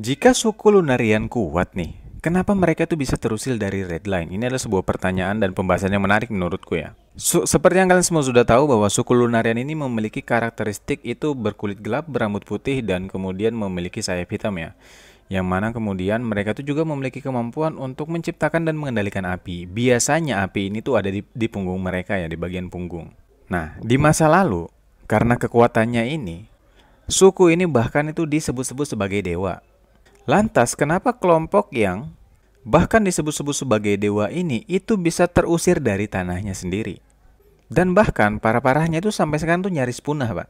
Jika suku Lunarian kuat nih, kenapa mereka tuh bisa terusil dari red line? Ini adalah sebuah pertanyaan dan pembahasan yang menarik menurutku ya. So, seperti yang kalian semua sudah tahu bahwa suku Lunarian ini memiliki karakteristik itu berkulit gelap, berambut putih, dan kemudian memiliki sayap hitam ya. Yang mana kemudian mereka tuh juga memiliki kemampuan untuk menciptakan dan mengendalikan api. Biasanya api ini tuh ada di, di punggung mereka ya, di bagian punggung. Nah, di masa lalu, karena kekuatannya ini, suku ini bahkan itu disebut-sebut sebagai dewa Lantas, kenapa kelompok yang bahkan disebut-sebut sebagai dewa ini itu bisa terusir dari tanahnya sendiri? Dan bahkan para-parahnya itu sampai sekarang tuh nyaris punah, Pak.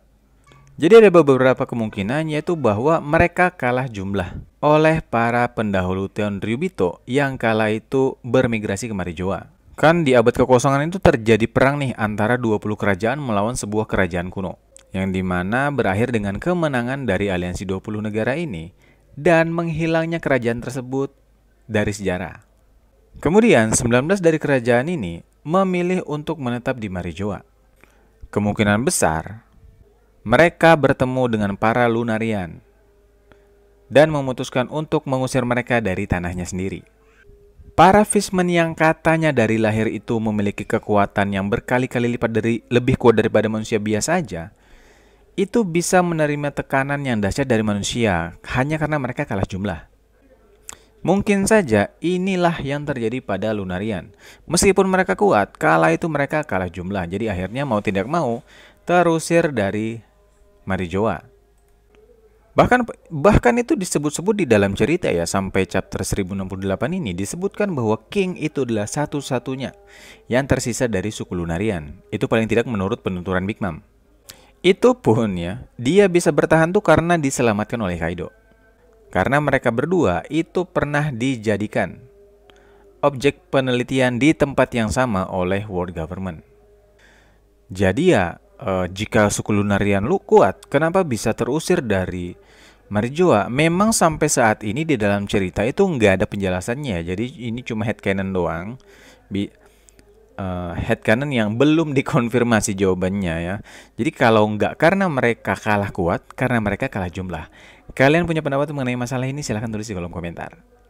Jadi ada beberapa kemungkinan yaitu bahwa mereka kalah jumlah oleh para pendahulu Teon Ryubito yang kala itu bermigrasi ke Marijoa. Kan di abad kekosongan itu terjadi perang nih antara 20 kerajaan melawan sebuah kerajaan kuno yang dimana berakhir dengan kemenangan dari aliansi 20 negara ini dan menghilangnya kerajaan tersebut dari sejarah. Kemudian, 19 dari kerajaan ini memilih untuk menetap di Marijoa. Kemungkinan besar, mereka bertemu dengan para Lunarian dan memutuskan untuk mengusir mereka dari tanahnya sendiri. Para Fishman yang katanya dari lahir itu memiliki kekuatan yang berkali-kali lipat dari lebih kuat daripada manusia biasa saja, itu bisa menerima tekanan yang dahsyat dari manusia hanya karena mereka kalah jumlah. Mungkin saja inilah yang terjadi pada Lunarian. Meskipun mereka kuat, kala itu mereka kalah jumlah. Jadi akhirnya mau tidak mau terusir dari Marijoa. Bahkan bahkan itu disebut-sebut di dalam cerita ya sampai chapter 1068 ini disebutkan bahwa King itu adalah satu-satunya yang tersisa dari suku Lunarian. Itu paling tidak menurut penuturan Big Mom. Itu pun ya, dia bisa bertahan tuh karena diselamatkan oleh Kaido. Karena mereka berdua itu pernah dijadikan objek penelitian di tempat yang sama oleh World Government. Jadi ya, eh, jika suku Lunarian lu kuat, kenapa bisa terusir dari Marijoa? Memang sampai saat ini di dalam cerita itu nggak ada penjelasannya, jadi ini cuma headcanon doang. Bi uh, head cannon yang belum dikonfirmasi jawabannya ya. Jadi kalau nggak karena mereka kalah kuat, karena mereka kalah jumlah. Kalian punya pendapat mengenai masalah ini silahkan tulis di kolom komentar.